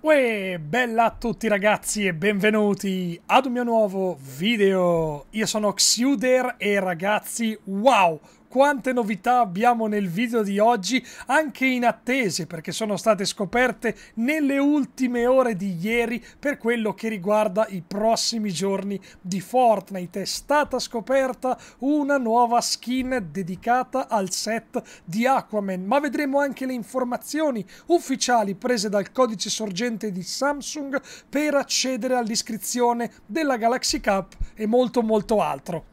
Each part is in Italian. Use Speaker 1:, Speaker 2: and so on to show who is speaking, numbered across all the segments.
Speaker 1: Uè, bella a tutti ragazzi e benvenuti ad un mio nuovo video. Io sono Xuder e ragazzi, wow, quante novità abbiamo nel video di oggi, anche in inattese perché sono state scoperte nelle ultime ore di ieri per quello che riguarda i prossimi giorni di Fortnite. È stata scoperta una nuova skin dedicata al set di Aquaman, ma vedremo anche le informazioni ufficiali prese dal codice sorgente di Samsung per accedere all'iscrizione della Galaxy Cup e molto molto altro.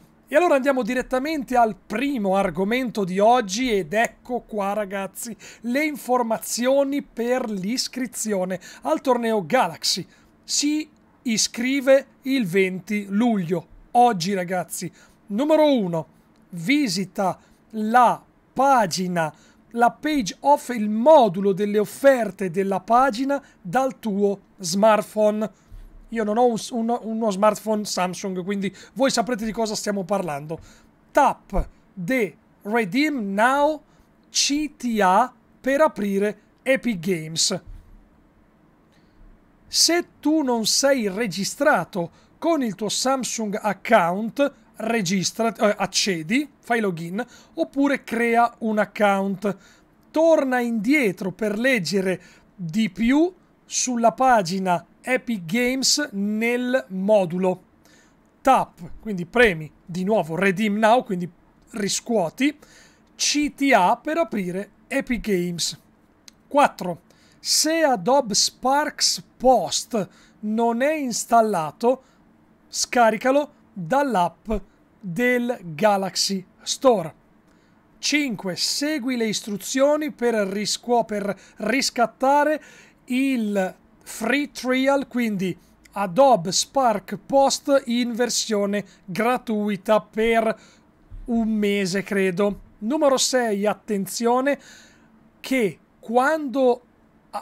Speaker 1: E allora andiamo direttamente al primo argomento di oggi ed ecco qua ragazzi le informazioni per l'iscrizione al torneo Galaxy. Si iscrive il 20 luglio. Oggi ragazzi, numero 1, visita la pagina, la page off, il modulo delle offerte della pagina dal tuo smartphone io non ho un, un, uno smartphone Samsung, quindi voi saprete di cosa stiamo parlando. Tap the Redeem Now CTA per aprire Epic Games. Se tu non sei registrato con il tuo Samsung account, registra, eh, accedi, fai login, oppure crea un account. Torna indietro per leggere di più sulla pagina Epic Games nel modulo. Tap, quindi premi di nuovo Redeem Now, quindi riscuoti, CTA per aprire Epic Games. 4. Se Adobe Sparks Post non è installato, scaricalo dall'app del Galaxy Store. 5. Segui le istruzioni per, riscuo- per riscattare il free trial, quindi Adobe Spark Post in versione gratuita per un mese, credo. Numero 6, attenzione che quando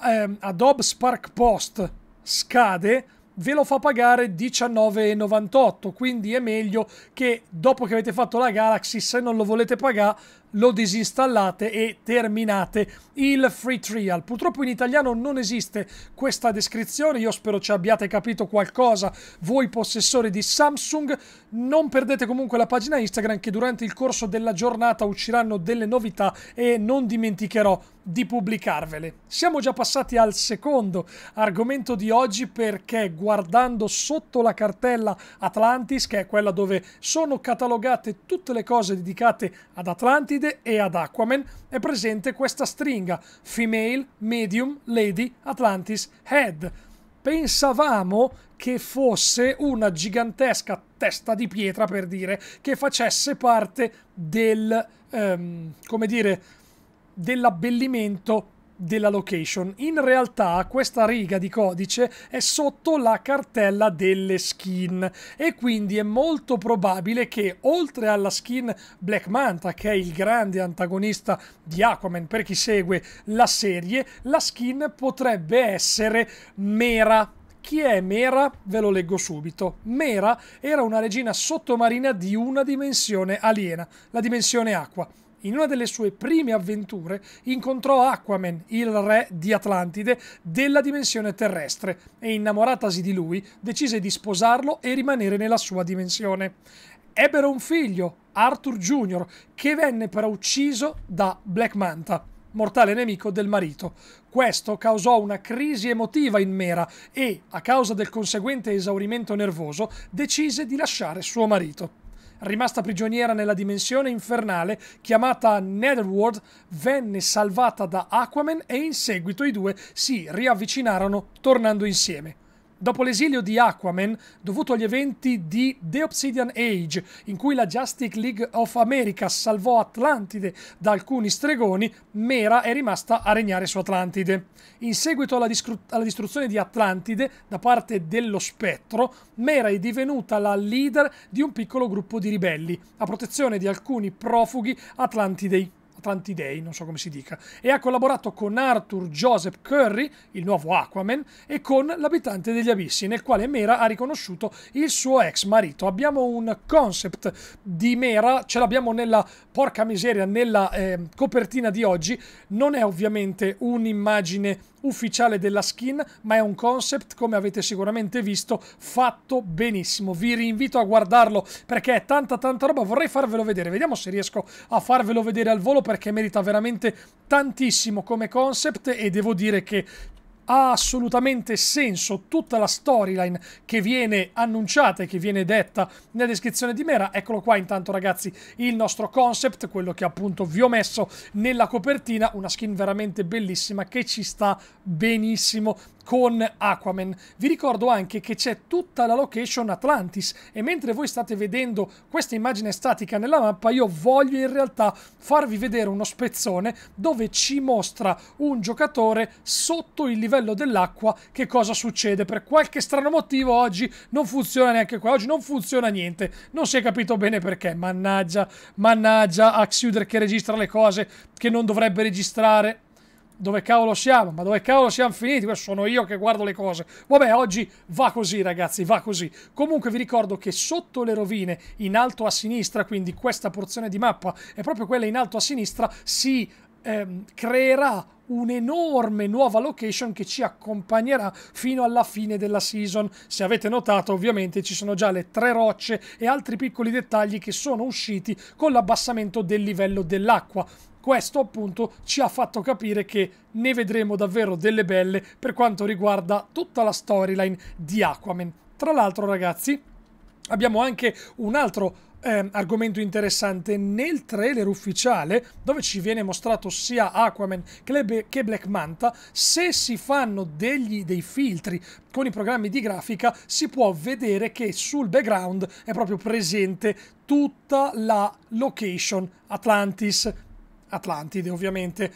Speaker 1: ehm, Adobe Spark Post scade ve lo fa pagare 19,98 quindi è meglio che dopo che avete fatto la Galaxy se non lo volete pagare lo disinstallate e terminate il free trial. Purtroppo in italiano non esiste questa descrizione, io spero ci abbiate capito qualcosa voi possessori di Samsung. Non perdete comunque la pagina Instagram che durante il corso della giornata usciranno delle novità e non dimenticherò di pubblicarvele. Siamo già passati al secondo argomento di oggi perché guardando sotto la cartella Atlantis, che è quella dove sono catalogate tutte le cose dedicate ad Atlantis, Atlantide e ad Aquaman è presente questa stringa Female, Medium, Lady, Atlantis, Head. Pensavamo che fosse una gigantesca testa di pietra, per dire, che facesse parte del, ehm, come dire, dell'abbellimento della location. In realtà questa riga di codice è sotto la cartella delle skin e quindi è molto probabile che oltre alla skin Black Manta che è il grande antagonista di Aquaman per chi segue la serie, la skin potrebbe essere Mera. Chi è Mera? Ve lo leggo subito. Mera era una regina sottomarina di una dimensione aliena, la dimensione acqua in una delle sue prime avventure incontrò Aquaman, il re di Atlantide, della dimensione terrestre e innamoratasi di lui decise di sposarlo e rimanere nella sua dimensione. Ebbero un figlio, Arthur Jr., che venne però ucciso da Black Manta mortale nemico del marito. Questo causò una crisi emotiva in Mera e, a causa del conseguente esaurimento nervoso, decise di lasciare suo marito rimasta prigioniera nella dimensione infernale chiamata Netherworld, venne salvata da Aquaman e in seguito i due si riavvicinarono tornando insieme. Dopo l'esilio di Aquaman, dovuto agli eventi di The Obsidian Age, in cui la Justice League of America salvò Atlantide da alcuni stregoni, Mera è rimasta a regnare su Atlantide. In seguito alla, alla distruzione di Atlantide da parte dello Spettro, Mera è divenuta la leader di un piccolo gruppo di ribelli, a protezione di alcuni profughi atlantidei. Atlantidei, non so come si dica, e ha collaborato con Arthur Joseph Curry, il nuovo Aquaman, e con L'abitante degli abissi, nel quale Mera ha riconosciuto il suo ex marito. Abbiamo un concept di Mera, ce l'abbiamo nella, porca miseria, nella eh, copertina di oggi. Non è ovviamente un'immagine ufficiale della skin, ma è un concept, come avete sicuramente visto, fatto benissimo. Vi rinvito a guardarlo perché è tanta tanta roba, vorrei farvelo vedere. Vediamo se riesco a farvelo vedere al volo perché merita veramente tantissimo come concept e devo dire che ha assolutamente senso tutta la storyline che viene annunciata e che viene detta nella descrizione di Mera. Eccolo qua intanto ragazzi il nostro concept, quello che appunto vi ho messo nella copertina, una skin veramente bellissima che ci sta benissimo con Aquaman. Vi ricordo anche che c'è tutta la location Atlantis e mentre voi state vedendo questa immagine statica nella mappa io voglio in realtà farvi vedere uno spezzone dove ci mostra un giocatore sotto il livello dell'acqua che cosa succede. Per qualche strano motivo oggi non funziona neanche qua, oggi non funziona niente, non si è capito bene perché, mannaggia, mannaggia a che registra le cose che non dovrebbe registrare dove cavolo siamo? Ma dove cavolo siamo finiti? Questo sono io che guardo le cose. Vabbè, oggi va così, ragazzi, va così. Comunque vi ricordo che sotto le rovine, in alto a sinistra, quindi questa porzione di mappa è proprio quella in alto a sinistra, si ehm, creerà un'enorme nuova location che ci accompagnerà fino alla fine della season. Se avete notato, ovviamente ci sono già le tre rocce e altri piccoli dettagli che sono usciti con l'abbassamento del livello dell'acqua questo appunto ci ha fatto capire che ne vedremo davvero delle belle per quanto riguarda tutta la storyline di Aquaman. Tra l'altro ragazzi abbiamo anche un altro eh, argomento interessante nel trailer ufficiale dove ci viene mostrato sia Aquaman che, Black Manta se si fanno degli, dei filtri con i programmi di grafica si può vedere che sul background è proprio presente tutta la location Atlantis Atlantide ovviamente.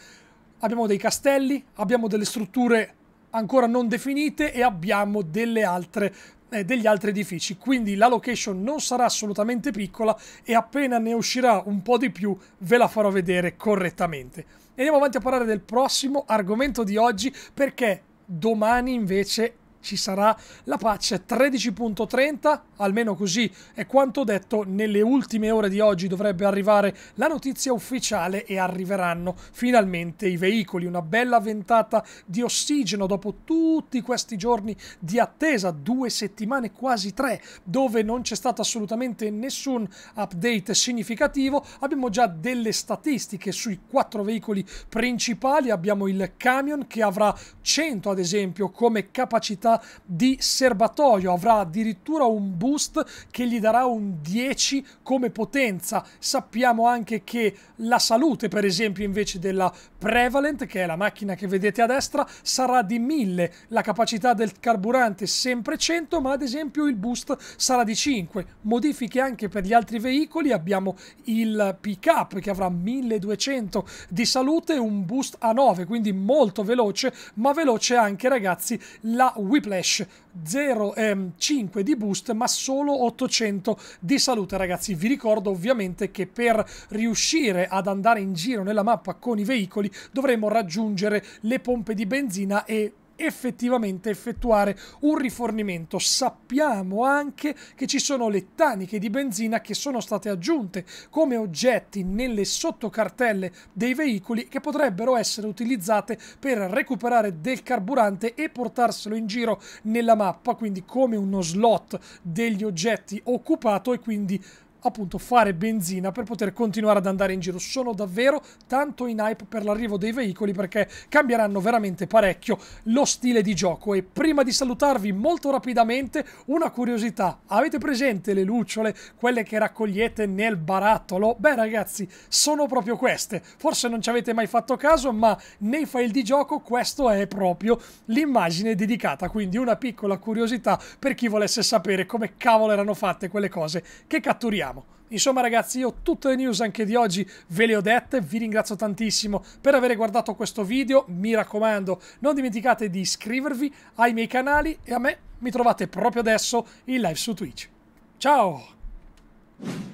Speaker 1: Abbiamo dei castelli, abbiamo delle strutture ancora non definite e abbiamo altre, eh, degli altri edifici. Quindi la location non sarà assolutamente piccola e appena ne uscirà un po' di più ve la farò vedere correttamente. E andiamo avanti a parlare del prossimo argomento di oggi perché domani invece ci sarà la patch 13.30, almeno così è quanto detto, nelle ultime ore di oggi dovrebbe arrivare la notizia ufficiale e arriveranno finalmente i veicoli, una bella ventata di ossigeno dopo tutti questi giorni di attesa, due settimane, quasi tre, dove non c'è stato assolutamente nessun update significativo, abbiamo già delle statistiche sui quattro veicoli principali, abbiamo il camion che avrà 100 ad esempio come capacità di serbatoio, avrà addirittura un boost che gli darà un 10 come potenza. Sappiamo anche che la salute, per esempio, invece della Prevalent, che è la macchina che vedete a destra, sarà di 1000, la capacità del carburante sempre 100, ma ad esempio il boost sarà di 5. Modifiche anche per gli altri veicoli, abbiamo il pick up che avrà 1200 di salute, un boost a 9, quindi molto veloce, ma veloce anche ragazzi la whip Whiplash 0, ehm, 5 di boost ma solo 800 di salute ragazzi vi ricordo ovviamente che per riuscire ad andare in giro nella mappa con i veicoli dovremo raggiungere le pompe di benzina e effettivamente effettuare un rifornimento. Sappiamo anche che ci sono le taniche di benzina che sono state aggiunte come oggetti nelle sottocartelle dei veicoli che potrebbero essere utilizzate per recuperare del carburante e portarselo in giro nella mappa, quindi come uno slot degli oggetti occupato e quindi appunto fare benzina per poter continuare ad andare in giro. Sono davvero tanto in hype per l'arrivo dei veicoli perché cambieranno veramente parecchio lo stile di gioco. E prima di salutarvi molto rapidamente una curiosità. Avete presente le lucciole, quelle che raccogliete nel barattolo? Beh ragazzi, sono proprio queste. Forse non ci avete mai fatto caso, ma nei file di gioco questo è proprio l'immagine dedicata. Quindi una piccola curiosità per chi volesse sapere come cavolo erano fatte quelle cose che catturiamo vediamo. Insomma ragazzi io tutte le news anche di oggi ve le ho dette, vi ringrazio tantissimo per aver guardato questo video, mi raccomando non dimenticate di iscrivervi ai miei canali e a me mi trovate proprio adesso in live su Twitch. Ciao!